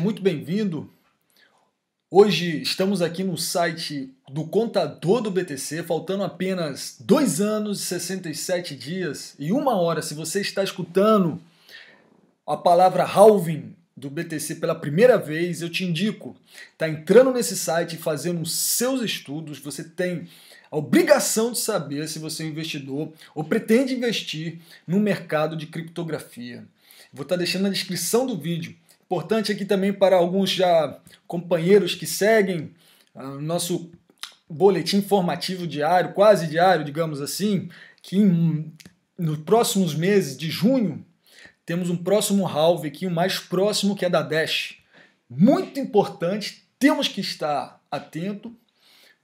Muito bem-vindo. Hoje estamos aqui no site do Contador do BTC, faltando apenas 2 anos e 67 dias e uma hora. Se você está escutando a palavra halving do BTC pela primeira vez, eu te indico, está entrando nesse site, fazendo os seus estudos, você tem a obrigação de saber se você é investidor ou pretende investir no mercado de criptografia. Vou estar tá deixando na descrição do vídeo Importante aqui também para alguns já companheiros que seguem uh, nosso boletim informativo diário, quase diário, digamos assim, que em, nos próximos meses de junho temos um próximo halve aqui, o mais próximo que é da Dash. Muito importante, temos que estar atento,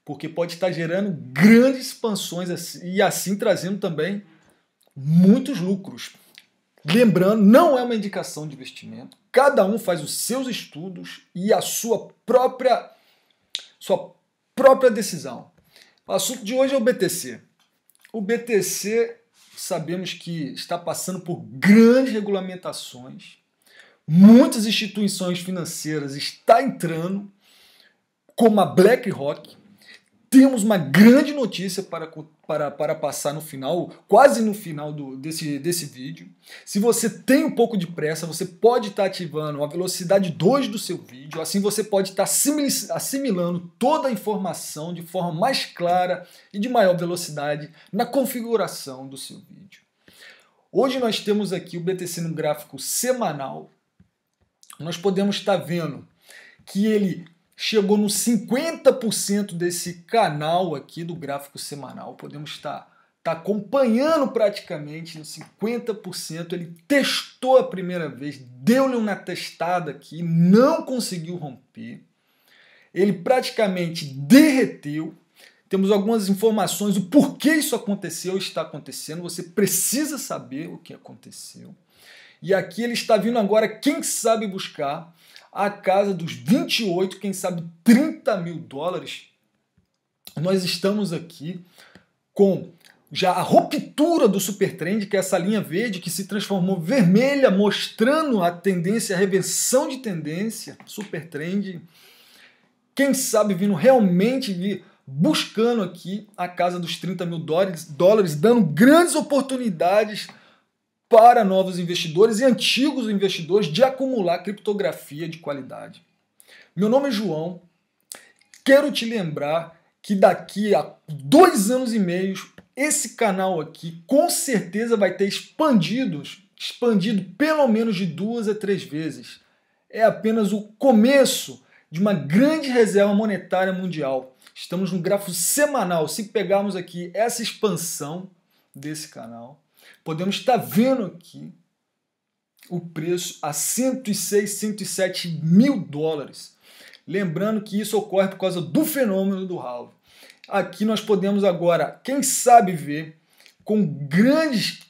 porque pode estar gerando grandes expansões e assim trazendo também muitos lucros Lembrando, não é uma indicação de investimento. Cada um faz os seus estudos e a sua própria sua própria decisão. O assunto de hoje é o BTC. O BTC sabemos que está passando por grandes regulamentações. Muitas instituições financeiras está entrando, como a BlackRock, temos uma grande notícia para, para, para passar no final, quase no final do, desse, desse vídeo. Se você tem um pouco de pressa, você pode estar tá ativando a velocidade 2 do seu vídeo, assim você pode estar tá assimilando toda a informação de forma mais clara e de maior velocidade na configuração do seu vídeo. Hoje nós temos aqui o BTC no gráfico semanal. Nós podemos estar tá vendo que ele chegou nos 50% desse canal aqui do gráfico semanal. Podemos estar tá, tá acompanhando praticamente nos 50%. Ele testou a primeira vez, deu-lhe uma testada aqui, não conseguiu romper. Ele praticamente derreteu. Temos algumas informações o porquê isso aconteceu está acontecendo. Você precisa saber o que aconteceu. E aqui ele está vindo agora, quem sabe buscar a casa dos 28, quem sabe 30 mil dólares, nós estamos aqui com já a ruptura do supertrend, que é essa linha verde que se transformou vermelha, mostrando a tendência, a reversão de tendência, supertrend. Quem sabe vindo realmente vir buscando aqui a casa dos 30 mil dólares, dólares dando grandes oportunidades para novos investidores e antigos investidores de acumular criptografia de qualidade. Meu nome é João. Quero te lembrar que daqui a dois anos e meio esse canal aqui com certeza vai ter expandido, expandido pelo menos de duas a três vezes. É apenas o começo de uma grande reserva monetária mundial. Estamos no grafo semanal. Se pegarmos aqui essa expansão desse canal, podemos estar vendo aqui o preço a 106, 107 mil dólares. Lembrando que isso ocorre por causa do fenômeno do Halving. Aqui nós podemos agora, quem sabe ver, com grandes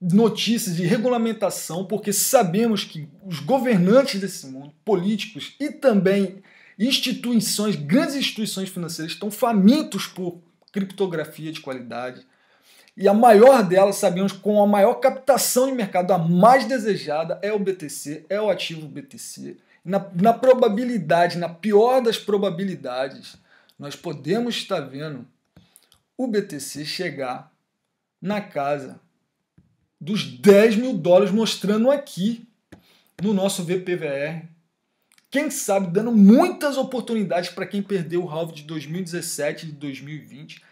notícias de regulamentação, porque sabemos que os governantes desse mundo, políticos e também instituições, grandes instituições financeiras, estão famintos por criptografia de qualidade, e a maior delas, sabemos, com a maior captação de mercado, a mais desejada é o BTC, é o ativo BTC. Na, na probabilidade, na pior das probabilidades, nós podemos estar vendo o BTC chegar na casa dos 10 mil dólares, mostrando aqui no nosso VPVR. Quem sabe dando muitas oportunidades para quem perdeu o halve de 2017 e 2020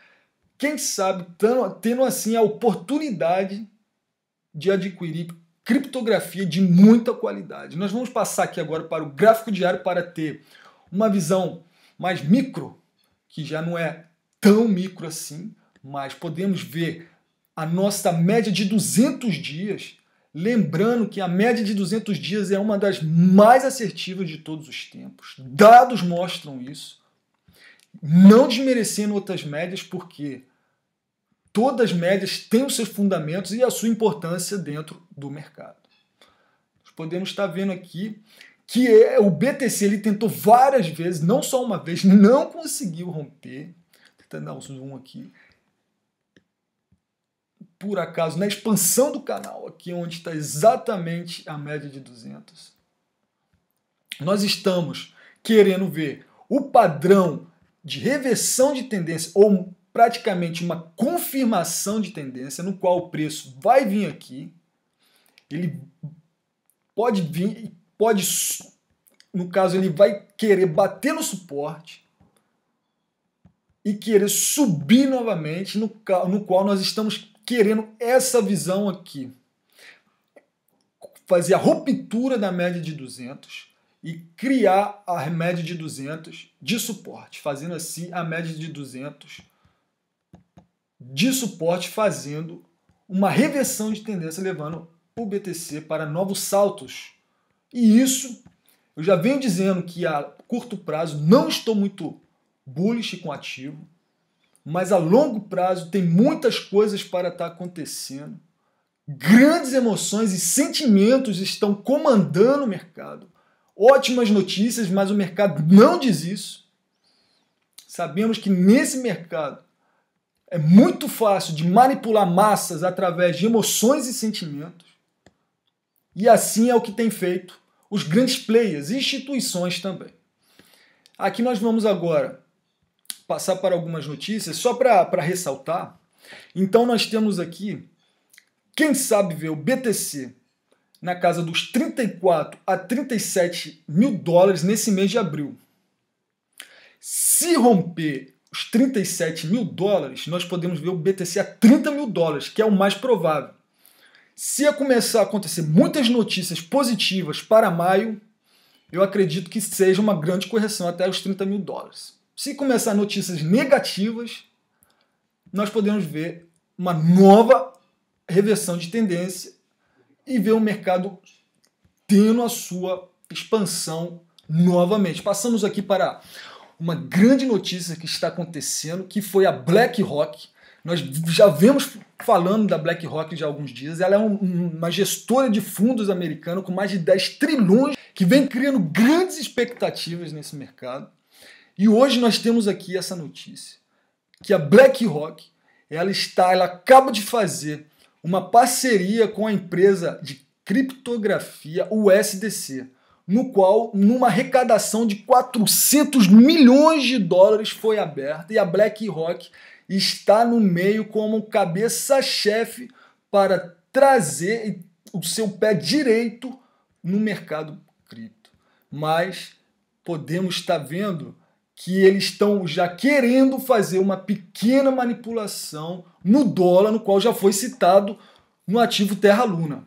quem sabe, tendo assim a oportunidade de adquirir criptografia de muita qualidade. Nós vamos passar aqui agora para o gráfico diário para ter uma visão mais micro, que já não é tão micro assim, mas podemos ver a nossa média de 200 dias. Lembrando que a média de 200 dias é uma das mais assertivas de todos os tempos. Dados mostram isso. Não desmerecendo outras médias, porque todas as médias têm os seus fundamentos e a sua importância dentro do mercado. Nós podemos estar vendo aqui que é, o BTC ele tentou várias vezes, não só uma vez, não conseguiu romper. Tentando dar um zoom aqui. Por acaso, na expansão do canal, aqui onde está exatamente a média de 200. Nós estamos querendo ver o padrão de reversão de tendência ou praticamente uma confirmação de tendência no qual o preço vai vir aqui. Ele pode vir, pode, no caso, ele vai querer bater no suporte e querer subir novamente, no, no qual nós estamos querendo essa visão aqui. Fazer a ruptura da média de 200 e criar a média de 200 de suporte, fazendo assim a média de 200 de suporte fazendo uma reversão de tendência levando o BTC para novos saltos. E isso eu já venho dizendo que a curto prazo não estou muito bullish com ativo, mas a longo prazo tem muitas coisas para estar tá acontecendo. Grandes emoções e sentimentos estão comandando o mercado. Ótimas notícias, mas o mercado não diz isso. Sabemos que nesse mercado é muito fácil de manipular massas através de emoções e sentimentos. E assim é o que tem feito os grandes players e instituições também. Aqui nós vamos agora passar para algumas notícias, só para ressaltar. Então nós temos aqui, quem sabe ver o BTC na casa dos 34 a 37 mil dólares nesse mês de abril. Se romper os 37 mil dólares, nós podemos ver o BTC a 30 mil dólares, que é o mais provável. Se começar a acontecer muitas notícias positivas para maio, eu acredito que seja uma grande correção até os 30 mil dólares. Se começar notícias negativas, nós podemos ver uma nova reversão de tendência e ver o mercado tendo a sua expansão novamente. Passamos aqui para uma grande notícia que está acontecendo, que foi a BlackRock. Nós já vemos falando da BlackRock já há alguns dias. Ela é um, uma gestora de fundos americana com mais de 10 trilhões, que vem criando grandes expectativas nesse mercado. E hoje nós temos aqui essa notícia, que a BlackRock, ela está, ela acaba de fazer uma parceria com a empresa de criptografia USDC no qual, numa arrecadação de 400 milhões de dólares, foi aberta e a BlackRock está no meio como cabeça-chefe para trazer o seu pé direito no mercado cripto. Mas podemos estar vendo que eles estão já querendo fazer uma pequena manipulação no dólar, no qual já foi citado no ativo Terra Luna.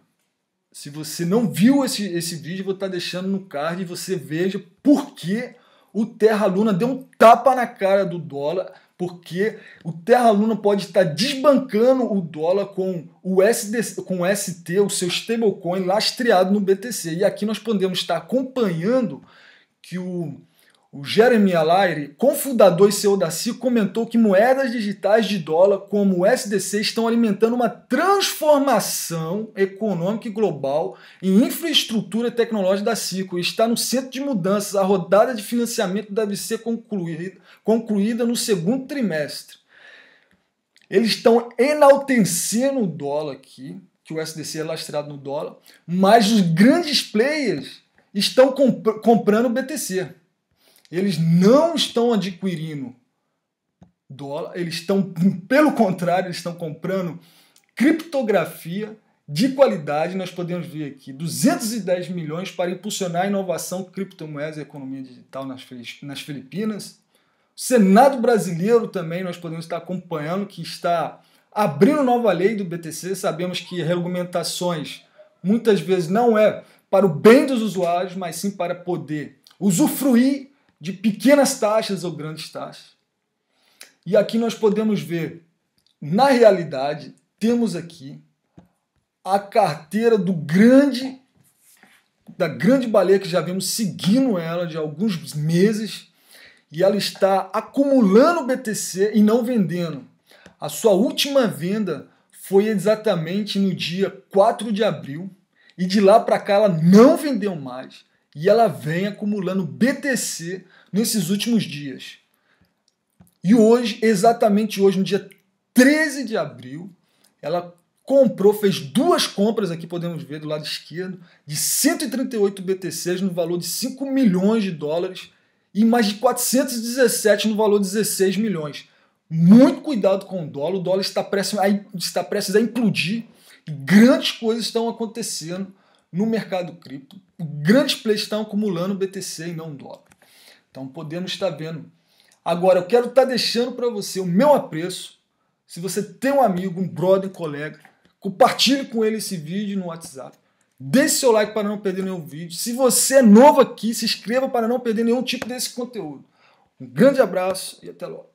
Se você não viu esse, esse vídeo, vou estar tá deixando no card e você veja por que o Terra Luna deu um tapa na cara do dólar, porque o Terra Luna pode estar tá desbancando o dólar com o, SD, com o ST, o seu stablecoin, lastreado no BTC. E aqui nós podemos estar acompanhando que o o Jeremy Alaire, cofundador e CEO da SIC, comentou que moedas digitais de dólar como o SDC estão alimentando uma transformação econômica e global em infraestrutura tecnológica da CICO e está no centro de mudanças. A rodada de financiamento deve ser concluída, concluída no segundo trimestre. Eles estão enaltecendo o dólar aqui, que o SDC é lastrado no dólar, mas os grandes players estão comp comprando o BTC. Eles não estão adquirindo dólar, eles estão, pelo contrário, eles estão comprando criptografia de qualidade. Nós podemos ver aqui 210 milhões para impulsionar a inovação criptomoedas e economia digital nas, nas Filipinas. O Senado brasileiro também nós podemos estar acompanhando que está abrindo nova lei do BTC. Sabemos que regulamentações muitas vezes não é para o bem dos usuários, mas sim para poder usufruir de pequenas taxas ou grandes taxas. E aqui nós podemos ver, na realidade, temos aqui a carteira do grande da grande baleia que já vimos seguindo ela de alguns meses e ela está acumulando BTC e não vendendo. A sua última venda foi exatamente no dia 4 de abril e de lá para cá ela não vendeu mais e ela vem acumulando BTC nesses últimos dias. E hoje, exatamente hoje, no dia 13 de abril, ela comprou, fez duas compras aqui, podemos ver do lado esquerdo, de 138 BTCs no valor de 5 milhões de dólares e mais de 417 no valor de 16 milhões. Muito cuidado com o dólar, o dólar está prestes a, está prestes a implodir. Grandes coisas estão acontecendo no mercado cripto. Grandes players estão acumulando BTC e não dólar. Então podemos estar vendo. Agora, eu quero estar deixando para você o meu apreço. Se você tem um amigo, um brother, colega, compartilhe com ele esse vídeo no WhatsApp. Deixe seu like para não perder nenhum vídeo. Se você é novo aqui, se inscreva para não perder nenhum tipo desse conteúdo. Um grande abraço e até logo.